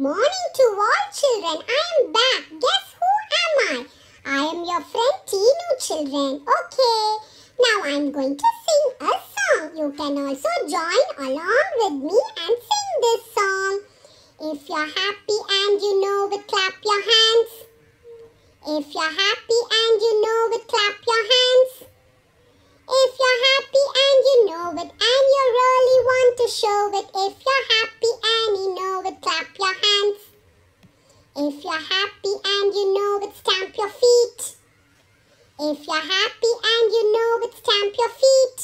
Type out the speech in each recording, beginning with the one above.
Morning to all children. I am back. Guess who am I? I am your friend Tino, children. Okay. Now I am going to sing a song. You can also join along with me and sing this song. If you're happy and you know it, clap your hands. If you're happy and you know it, clap your hands. If you're happy and you know it and you really want to show it, if you're happy and you know it, clap your hands. If you're happy and you know it, stamp your feet. If you're happy and you know it, stamp your feet.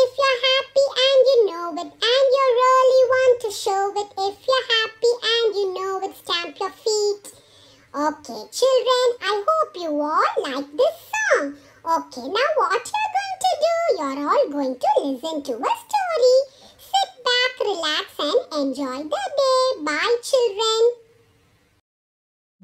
If you're happy and you know it and you really want to show it, if you're happy and you know it, stamp your feet. Okay, children, I hope you all like this song. Okay, now what you're going to do, you're all going to listen to a story. Sit back, relax and enjoy the day. Bye, children.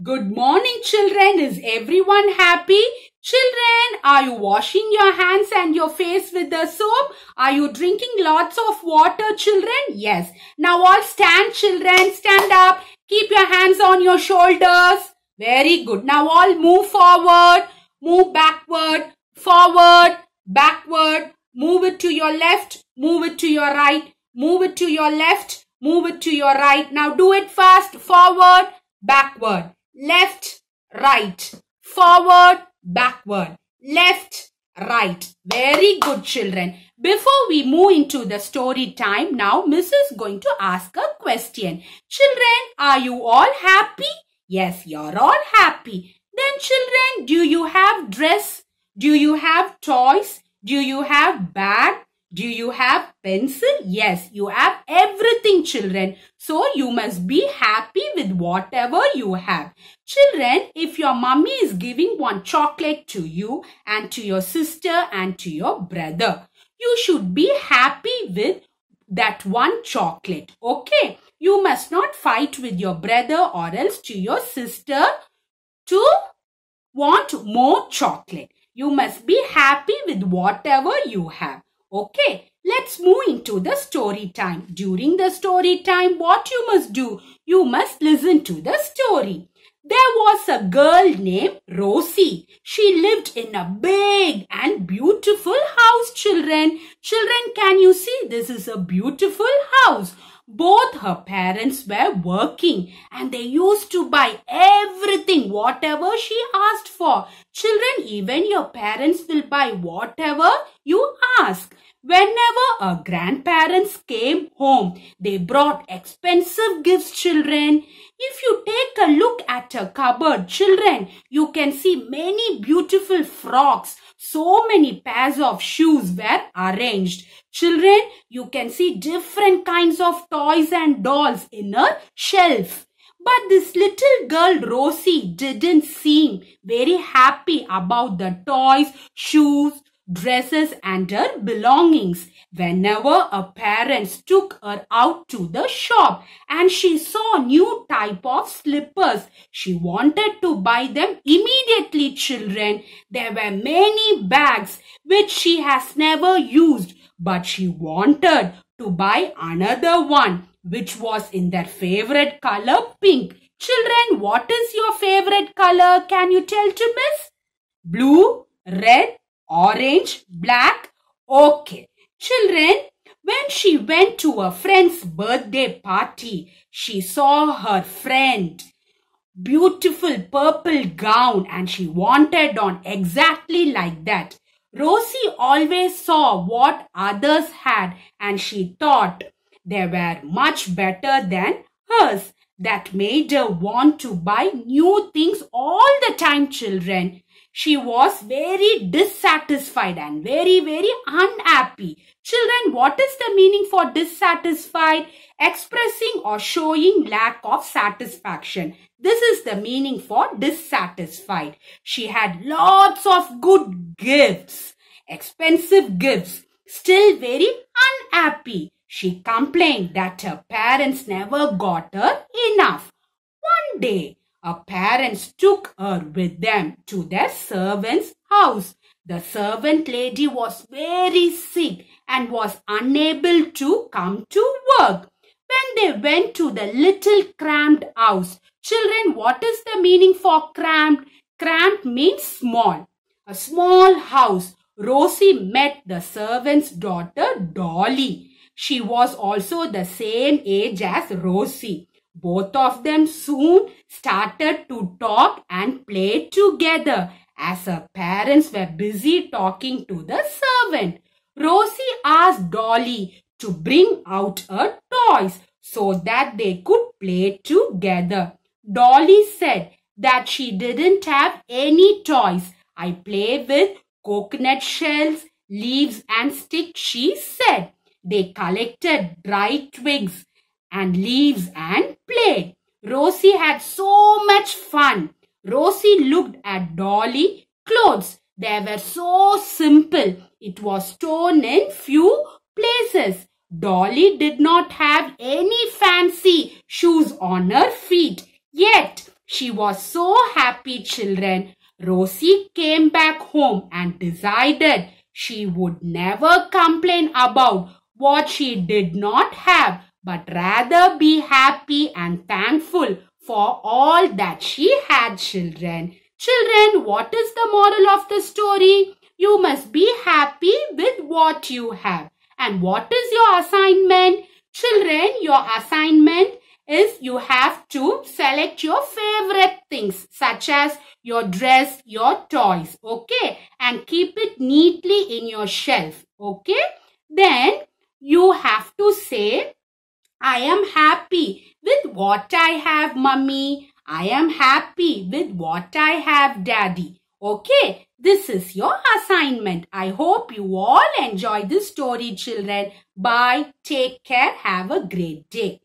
Good morning children. Is everyone happy? Children, are you washing your hands and your face with the soap? Are you drinking lots of water children? Yes. Now all stand children. Stand up. Keep your hands on your shoulders. Very good. Now all move forward. Move backward. Forward. Backward. Move it to your left. Move it to your right. Move it to your left. Move it to your right. Now do it fast. Forward. Backward left, right, forward, backward, left, right. Very good children. Before we move into the story time, now Miss is going to ask a question. Children, are you all happy? Yes, you're all happy. Then children, do you have dress? Do you have toys? Do you have bag? Do you have pencil? Yes, you have everything having children. So you must be happy with whatever you have. Children, if your mummy is giving one chocolate to you and to your sister and to your brother, you should be happy with that one chocolate. Okay. You must not fight with your brother or else to your sister to want more chocolate. You must be happy with whatever you have. Okay, let's move into the story time. During the story time, what you must do? You must listen to the story. There was a girl named Rosie. She lived in a big and beautiful house, children. Children, can you see? This is a beautiful house. Both her parents were working and they used to buy everything, whatever she asked for. Children, even your parents will buy whatever you ask. Whenever her grandparents came home, they brought expensive gifts, children. If you take a look at her cupboard, children, you can see many beautiful frocks, so many pairs of shoes were arranged. Children, you can see different kinds of toys and dolls in a shelf. But this little girl Rosie didn't seem very happy about the toys, shoes, dresses and her belongings whenever her parents took her out to the shop and she saw new type of slippers. She wanted to buy them immediately children. There were many bags which she has never used but she wanted to buy another one which was in their favorite color pink. Children, what is your favorite color? Can you tell to miss? Blue, red, Orange, black, okay. Children, when she went to a friend's birthday party, she saw her friend beautiful purple gown and she wanted on exactly like that. Rosie always saw what others had and she thought they were much better than hers. That made her want to buy new things all the time, children. She was very dissatisfied and very, very unhappy. Children, what is the meaning for dissatisfied? Expressing or showing lack of satisfaction. This is the meaning for dissatisfied. She had lots of good gifts, expensive gifts, still very unhappy. She complained that her parents never got her enough. One day, her parents took her with them to their servant's house. The servant lady was very sick and was unable to come to work. When they went to the little cramped house, children, what is the meaning for cramped? Cramped means small. A small house. Rosie met the servant's daughter, Dolly. She was also the same age as Rosie. Both of them soon started to talk and play together as her parents were busy talking to the servant. Rosie asked Dolly to bring out her toys so that they could play together. Dolly said that she didn't have any toys. I play with coconut shells, leaves and sticks, she said. They collected dry twigs and leaves and Rosie had so much fun. Rosie looked at Dolly clothes. They were so simple. It was torn in few places. Dolly did not have any fancy shoes on her feet. Yet, she was so happy children. Rosie came back home and decided she would never complain about what she did not have but rather be happy and thankful for all that she had children. Children, what is the moral of the story? You must be happy with what you have. And what is your assignment? Children, your assignment is you have to select your favorite things such as your dress, your toys, okay? And keep it neatly in your shelf, okay? Then you have to say I am happy with what I have, mummy. I am happy with what I have, daddy. Okay, this is your assignment. I hope you all enjoy this story, children. Bye. Take care. Have a great day.